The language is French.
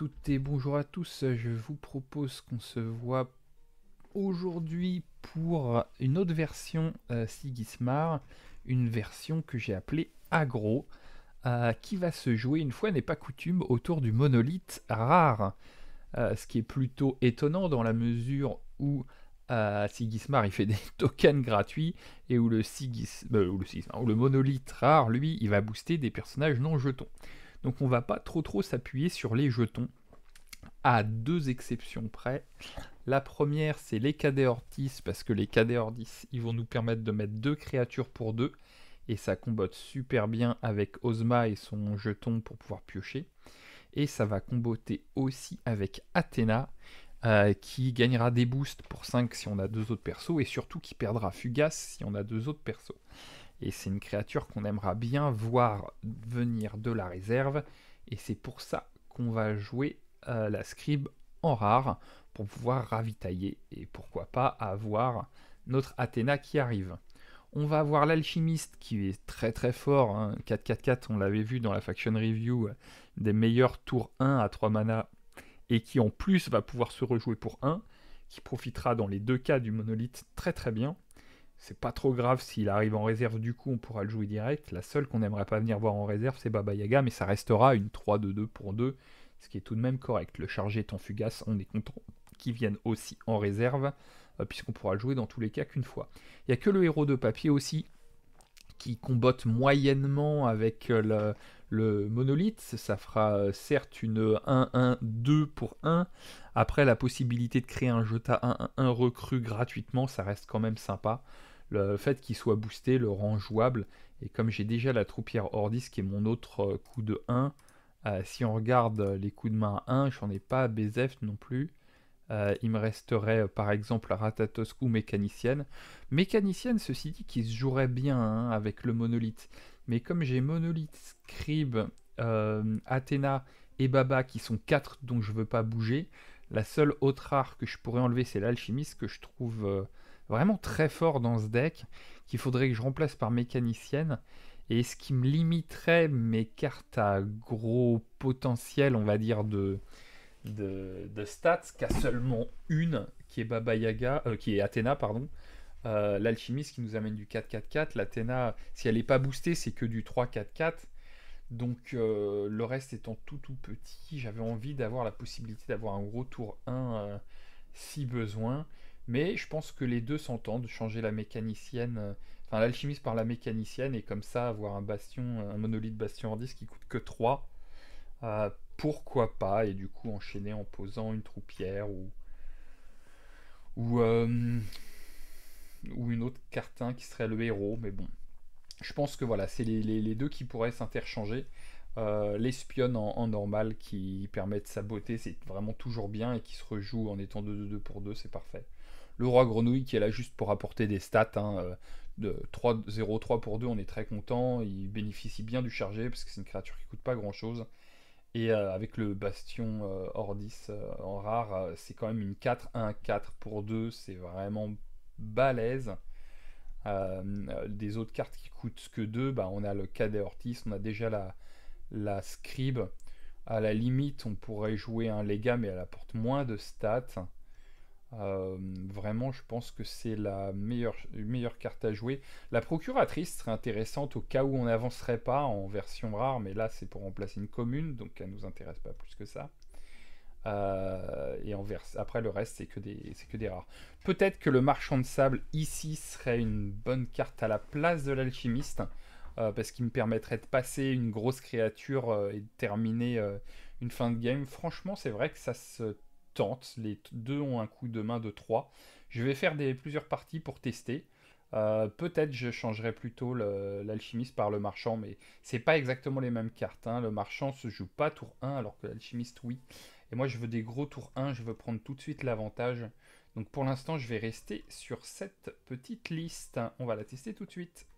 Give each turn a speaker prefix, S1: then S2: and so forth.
S1: toutes et bonjour à tous. Je vous propose qu'on se voit aujourd'hui pour une autre version euh, Sigismar, une version que j'ai appelée Agro, euh, qui va se jouer une fois n'est pas coutume autour du monolithe rare. Euh, ce qui est plutôt étonnant dans la mesure où Sigismar il fait des tokens gratuits et où le, Sigis, le le monolithe rare lui il va booster des personnages non jetons. Donc on va pas trop trop s'appuyer sur les jetons, à deux exceptions près. La première, c'est les KD-Ortis, parce que les KD-Ortis, ils vont nous permettre de mettre deux créatures pour deux, et ça combote super bien avec Ozma et son jeton pour pouvoir piocher. Et ça va comboter aussi avec Athéna, euh, qui gagnera des boosts pour 5 si on a deux autres persos, et surtout qui perdra Fugas si on a deux autres persos. Et c'est une créature qu'on aimera bien voir venir de la réserve. Et c'est pour ça qu'on va jouer la scribe en rare pour pouvoir ravitailler et pourquoi pas avoir notre Athéna qui arrive. On va avoir l'alchimiste qui est très très fort, 4-4-4, hein. on l'avait vu dans la faction review, euh, des meilleurs tours 1 à 3 mana, et qui en plus va pouvoir se rejouer pour 1, qui profitera dans les deux cas du monolithe très très bien c'est pas trop grave s'il arrive en réserve, du coup on pourra le jouer direct. La seule qu'on n'aimerait pas venir voir en réserve, c'est Baba Yaga, mais ça restera une 3-2-2 pour 2, ce qui est tout de même correct. Le chargé étant fugace, on est content qu'il vienne aussi en réserve, euh, puisqu'on pourra le jouer dans tous les cas qu'une fois. Il n'y a que le héros de papier aussi, qui combotte moyennement avec euh, le, le monolithe, ça fera euh, certes une 1-1-2 pour 1. Après, la possibilité de créer un jeta 1-1-1 recru gratuitement, ça reste quand même sympa. Le fait qu'il soit boosté le rend jouable. Et comme j'ai déjà la troupière Ordis qui est mon autre euh, coup de 1, euh, si on regarde les coups de main à 1, j'en ai pas à BZF non plus. Euh, il me resterait euh, par exemple Ratatos ou Mécanicienne. Mécanicienne, ceci dit, qui se jouerait bien hein, avec le monolithe. Mais comme j'ai monolithe, scribe, euh, Athéna et Baba qui sont quatre dont je ne veux pas bouger, la seule autre art que je pourrais enlever, c'est l'alchimiste que je trouve vraiment très fort dans ce deck, qu'il faudrait que je remplace par mécanicienne. Et ce qui me limiterait mes cartes à gros potentiel, on va dire, de, de, stats qu'à seulement une, qui est Baba Yaga, euh, qui est Athéna, pardon. Euh, l'alchimiste qui nous amène du 4-4-4. L'Athéna, si elle n'est pas boostée, c'est que du 3-4-4. Donc euh, le reste étant tout tout petit, j'avais envie d'avoir la possibilité d'avoir un gros tour 1 si besoin. Mais je pense que les deux s'entendent, changer la mécanicienne, enfin l'alchimiste par la mécanicienne, et comme ça avoir un bastion, un monolithe bastion en 10 qui coûte que 3 pourquoi pas, et du coup enchaîner en posant une troupière ou, ou, euh, ou une autre cartin qui serait le héros, mais bon. Je pense que voilà, c'est les, deux qui pourraient s'interchanger. Euh, L'espionne en, normal qui permet de beauté, c'est vraiment toujours bien et qui se rejoue en étant 2-2-2 pour 2, c'est parfait. Le roi grenouille qui est là juste pour apporter des stats, hein, euh, de 3-0-3 pour 2, on est très content. Il bénéficie bien du chargé parce que c'est une créature qui coûte pas grand chose. Et euh, avec le bastion Hordis euh, euh, en rare, c'est quand même une 4-1-4 pour 2, c'est vraiment balèze. des autres cartes qui coûtent que 2, bah, on a le KD Ortis, on a déjà la, la Scribe. À la limite, on pourrait jouer un Lega, mais elle apporte moins de stats. Euh, vraiment, je pense que c'est la meilleure, carte à jouer. La procuratrice serait intéressante au cas où on n'avancerait pas en version rare, mais là c'est pour remplacer une commune, donc elle ne nous intéresse pas plus que ça. Euh, et en après le reste c'est que des rares. Peut-être que le marchand de sable ici serait une bonne carte à la place de l'alchimiste euh, parce qu'il me permettrait de passer une grosse créature et de terminer une fin de game. Franchement c'est vrai que ça se les deux ont un coup de main de 3. Je vais faire plusieurs parties pour tester. Euh, peut-être je changerai plutôt l'alchimiste par le marchand, mais c'est pas exactement les mêmes cartes. Hein. Le marchand se joue pas tour 1, alors que l'alchimiste oui. Et moi je veux des gros tours 1, je veux prendre tout de suite l'avantage. Donc pour l'instant je vais rester sur cette petite liste. On va la tester tout de suite.